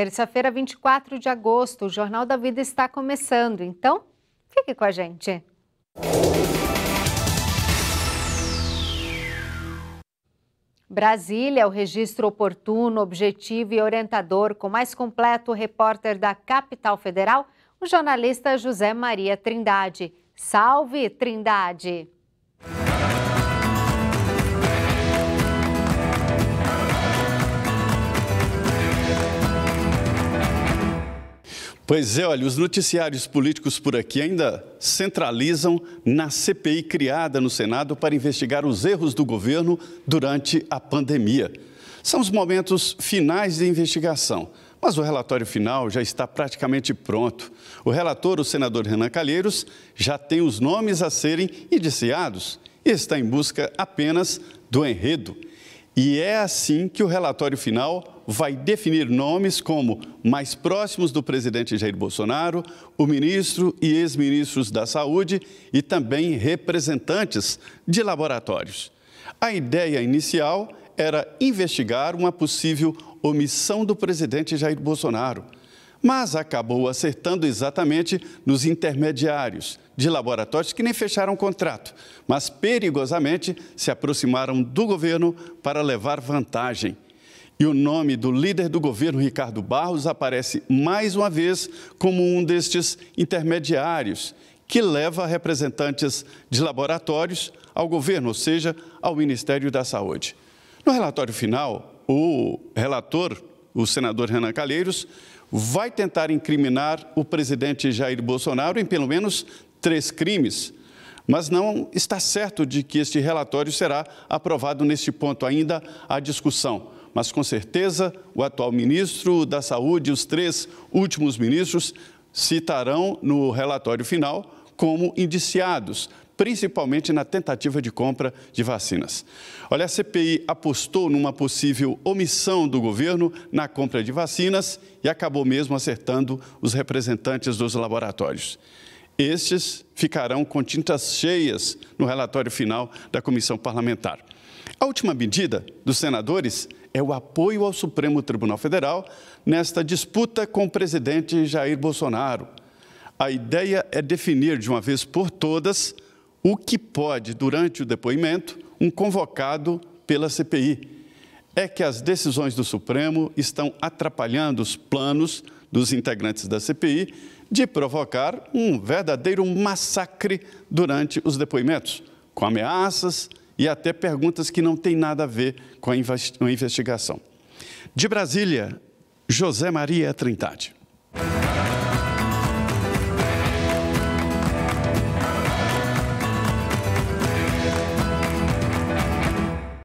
Terça-feira, 24 de agosto, o Jornal da Vida está começando, então fique com a gente. Brasília, o registro oportuno, objetivo e orientador com mais completo repórter da capital federal, o jornalista José Maria Trindade. Salve Trindade! Pois é, olha, os noticiários políticos por aqui ainda centralizam na CPI criada no Senado para investigar os erros do governo durante a pandemia. São os momentos finais de investigação, mas o relatório final já está praticamente pronto. O relator, o senador Renan Calheiros, já tem os nomes a serem indiciados e está em busca apenas do enredo. E é assim que o relatório final vai definir nomes como mais próximos do presidente Jair Bolsonaro, o ministro e ex-ministros da Saúde e também representantes de laboratórios. A ideia inicial era investigar uma possível omissão do presidente Jair Bolsonaro mas acabou acertando exatamente nos intermediários de laboratórios que nem fecharam contrato, mas perigosamente se aproximaram do governo para levar vantagem. E o nome do líder do governo, Ricardo Barros, aparece mais uma vez como um destes intermediários que leva representantes de laboratórios ao governo, ou seja, ao Ministério da Saúde. No relatório final, o relator, o senador Renan Calheiros, vai tentar incriminar o presidente Jair Bolsonaro em pelo menos três crimes, mas não está certo de que este relatório será aprovado neste ponto ainda à discussão. Mas com certeza o atual ministro da Saúde, e os três últimos ministros, citarão no relatório final como indiciados principalmente na tentativa de compra de vacinas. Olha, a CPI apostou numa possível omissão do governo na compra de vacinas e acabou mesmo acertando os representantes dos laboratórios. Estes ficarão com tintas cheias no relatório final da comissão parlamentar. A última medida dos senadores é o apoio ao Supremo Tribunal Federal nesta disputa com o presidente Jair Bolsonaro. A ideia é definir de uma vez por todas o que pode, durante o depoimento, um convocado pela CPI. É que as decisões do Supremo estão atrapalhando os planos dos integrantes da CPI de provocar um verdadeiro massacre durante os depoimentos, com ameaças e até perguntas que não têm nada a ver com a investigação. De Brasília, José Maria Trindade.